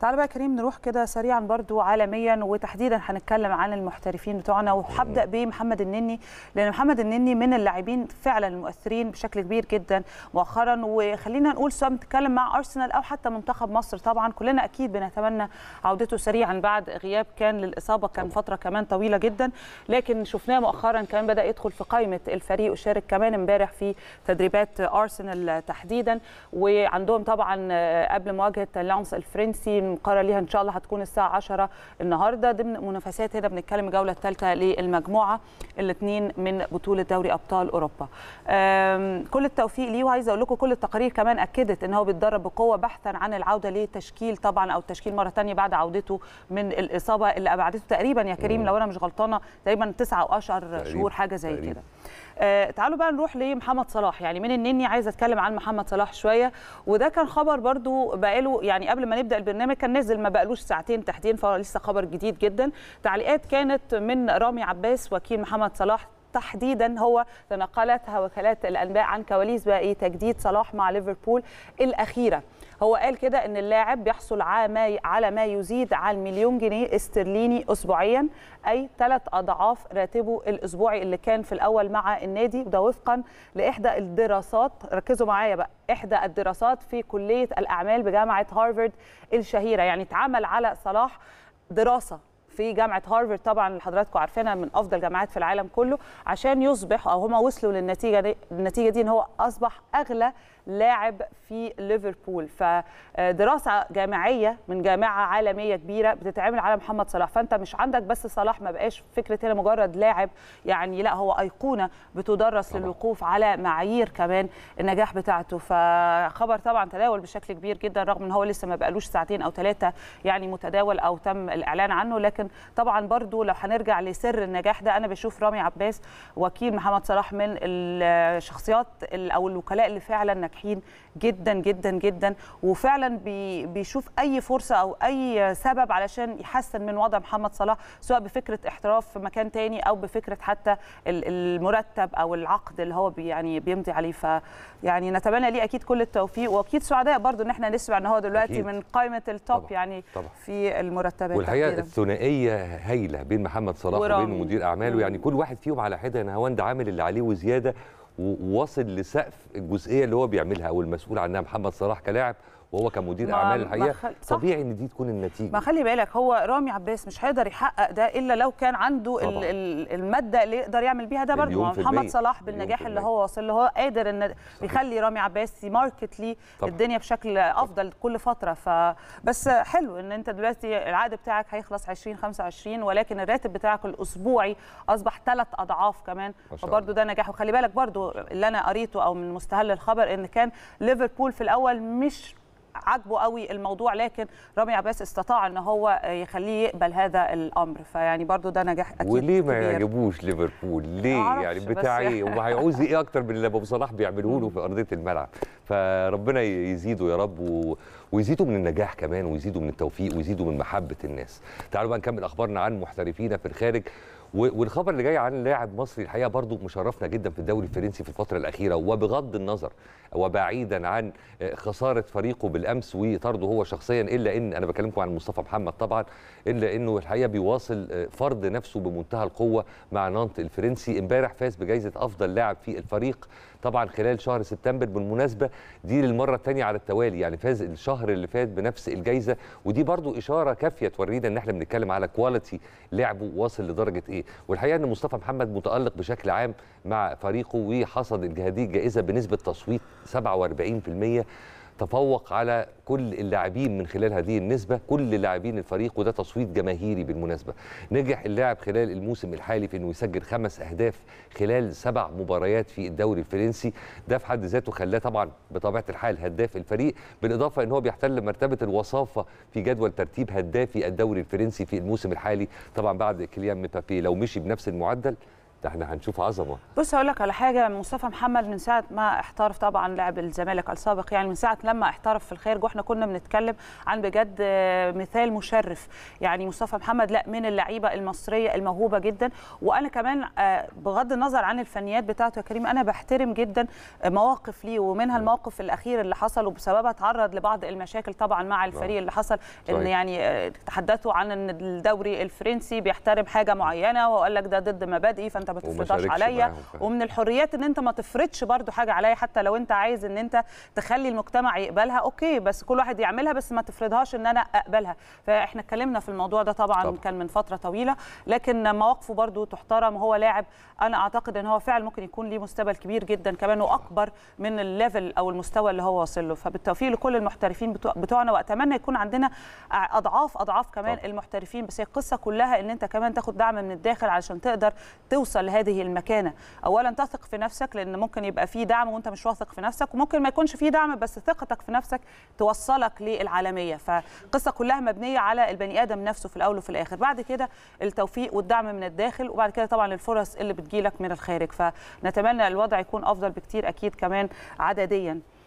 تعال بقى كريم نروح كده سريعا برضو عالميا وتحديدا هنتكلم عن المحترفين بتوعنا وهبدا بمحمد النني لان محمد النني من اللاعبين فعلا المؤثرين بشكل كبير جدا مؤخرا وخلينا نقول سواء بنتكلم مع ارسنال او حتى منتخب مصر طبعا كلنا اكيد بنتمنى عودته سريعا بعد غياب كان للاصابه كان فتره كمان طويله جدا لكن شفناه مؤخرا كمان بدا يدخل في قائمه الفريق وشارك كمان امبارح في تدريبات ارسنال تحديدا وعندهم طبعا قبل مواجهه لانس الفرنسي قرار ليها ان شاء الله هتكون الساعه 10 النهارده ضمن منافسات هنا بنتكلم الجوله الثالثه للمجموعه الاثنين من بطوله دوري ابطال اوروبا كل التوفيق ليه وعايزه اقول لكم كل التقارير كمان اكدت ان هو بيتدرب بقوه بحثا عن العوده لتشكيل طبعا او التشكيل مره ثانيه بعد عودته من الاصابه اللي ابعدته تقريبا يا كريم لو انا مش غلطانه تقريبا 9 او 10 شهور حاجه زي كده آه تعالوا بقى نروح لمحمد صلاح يعني من النني عايزه اتكلم عن محمد صلاح شويه وده كان خبر برده بقاله يعني قبل ما نبدا البرنامج كان نازل ما بقالوش ساعتين تحديدا فلسه خبر جديد جدا تعليقات كانت من رامي عباس وكيل محمد صلاح تحديدا هو تنقلتها وكالات الانباء عن كواليس بقى إيه تجديد صلاح مع ليفربول الاخيره هو قال كده ان اللاعب بيحصل على ما يزيد عن مليون جنيه استرليني اسبوعيا اي ثلاث اضعاف راتبه الاسبوعي اللي كان في الاول مع النادي وده وفقا لاحدى الدراسات ركزوا معايا بقى احدى الدراسات في كليه الاعمال بجامعه هارفارد الشهيره يعني اتعمل على صلاح دراسه في جامعه هارفرد طبعا اللي حضراتكم عارفينها من افضل جامعات في العالم كله عشان يصبح او هم وصلوا للنتيجه دي النتيجه دي ان هو اصبح اغلى لاعب في ليفربول فدراسه جامعيه من جامعه عالميه كبيره بتتعمل على محمد صلاح فانت مش عندك بس صلاح ما بقاش فكره هنا مجرد لاعب يعني لا هو ايقونه بتدرس طبعا. للوقوف على معايير كمان النجاح بتاعته فخبر طبعا تداول بشكل كبير جدا رغم ان هو لسه ما بقالوش ساعتين او ثلاثه يعني متداول او تم الاعلان عنه لكن طبعا برضو لو هنرجع لسر النجاح ده انا بشوف رامي عباس وكيل محمد صلاح من الشخصيات او الوكلاء اللي فعلا ناجحين جدا جدا جدا وفعلا بيشوف اي فرصه او اي سبب علشان يحسن من وضع محمد صلاح سواء بفكره احتراف في مكان تاني او بفكره حتى المرتب او العقد اللي هو بي يعني بيمضي عليه فيعني نتمنى ليه اكيد كل التوفيق واكيد سعداء برضو ان احنا نسمع ان هو دلوقتي أكيد. من قائمه التوب طبعا. يعني طبعا. في المرتبات والحقيقه الثنائيه وديه هايله بين محمد صلاح ورامي. وبين مدير اعماله يعني كل واحد فيهم على حده نهاوند عامل اللي عليه وزياده وواصل لسقف الجزئيه اللي هو بيعملها او المسؤول عنها محمد صلاح كلاعب وهو كمدير اعمال الحقيقه خل... طبيعي ان دي تكون النتيجه ما خلي بالك هو رامي عباس مش هيقدر يحقق ده الا لو كان عنده ال... ال... الماده اللي يقدر يعمل بيها ده برضه محمد صلاح بالنجاح اللي هو واصل له هو قادر ان يخلي رامي عباس يماركت لي الدنيا بشكل افضل كل فتره ف بس حلو ان انت دلوقتي العقد بتاعك هيخلص 20 25 ولكن الراتب بتاعك الاسبوعي اصبح ثلاث اضعاف كمان فبرضه ده نجاح وخلي بالك برضه اللي انا قريته او من مستهل الخبر ان كان ليفربول في الاول مش عجبه قوي الموضوع لكن رامي عباس استطاع ان هو يخليه يقبل هذا الامر فيعني برضو ده نجاح اكيد وليه ما يعجبوش ليفربول ليه يعني بتاع ايه يعني وهيعوز ايه اكتر من اللي ابو صلاح بيعمله له في ارضيه الملعب فربنا يزيده يا رب و... ويزيدوا من النجاح كمان ويزيدوا من التوفيق ويزيدوا من محبه الناس تعالوا بقى نكمل اخبارنا عن محترفينا في الخارج والخبر اللي جاي عن لاعب مصري الحقيقه برضو مشرفنا جدا في الدوري الفرنسي في الفتره الاخيره وبغض النظر وبعيدا عن آه، خساره فريقه بالامس وطرده هو شخصيا الا ان انا بكلمكم عن مصطفى محمد طبعا الا انه الحقيقه بيواصل آه، فرض نفسه بمنتهى القوه مع نانت الفرنسي امبارح فاز بجائزه افضل لاعب في الفريق طبعا خلال شهر سبتمبر بالمناسبه دي للمره الثانيه على التوالي يعني فاز الشهر اللي فات بنفس الجائزه ودي برضو اشاره كافيه تورينا ان احنا بنتكلم على كواليتي لعبه واصل لدرجه ايه ايه والحقيقه ان مصطفى محمد متالق بشكل عام مع فريقه وحصد الجهاديه الجائزه بنسبه تصويت 47% تفوق على كل اللاعبين من خلال هذه النسبه كل لاعبين الفريق وده تصويت جماهيري بالمناسبه نجح اللاعب خلال الموسم الحالي في انه يسجل خمس اهداف خلال سبع مباريات في الدوري الفرنسي ده في حد ذاته خلاه طبعا بطبيعه الحال هداف الفريق بالاضافه ان هو بيحتل مرتبه الوصافه في جدول ترتيب هدافي الدوري الفرنسي في الموسم الحالي طبعا بعد كيليان مبابي لو مشي بنفس المعدل ده احنا هنشوف عظمه بص هقول لك على حاجه مصطفى محمد من ساعه ما احترف طبعا لعب الزمالك السابق يعني من ساعه لما احترف في الخارج واحنا كنا بنتكلم عن بجد آه، مثال مشرف يعني مصطفى محمد لا من اللعيبه المصريه الموهوبه جدا وانا كمان آه، بغض النظر عن الفنيات بتاعته يا كريم انا بحترم جدا مواقف ليه ومنها الموقف الاخير اللي حصل وبسببها تعرض لبعض المشاكل طبعا مع آه. الفريق اللي حصل ان يعني تحدثوا عن ان الدوري الفرنسي بيحترم حاجه معينه وقال لك ده ضد مبادئي فانت انت ما تفرضهاش عليا ومن الحريات ان انت ما تفرضش برضو حاجه عليا حتى لو انت عايز ان انت تخلي المجتمع يقبلها اوكي بس كل واحد يعملها بس ما تفرضهاش ان انا اقبلها فاحنا اتكلمنا في الموضوع ده طبعا, طبعا. كان من فتره طويله لكن مواقفه برضو تحترم هو لاعب انا اعتقد ان هو فعلا ممكن يكون ليه مستقبل كبير جدا كمان واكبر من الليفل او المستوى اللي هو واصل له فبالتوفيق لكل المحترفين بتوعنا واتمنى يكون عندنا اضعاف اضعاف كمان طبعا. المحترفين بس هي القصه كلها ان انت كمان تاخد دعم من الداخل علشان تقدر توصل توصل لهذه المكانه اولا تثق في نفسك لان ممكن يبقى في دعم وانت مش واثق في نفسك وممكن ما يكونش في دعم بس ثقتك في نفسك توصلك للعالميه فالقصه كلها مبنيه على البني ادم نفسه في الاول وفي الاخر بعد كده التوفيق والدعم من الداخل وبعد كده طبعا الفرص اللي بتجيلك من الخارج فنتمنى الوضع يكون افضل بكتير اكيد كمان عدديا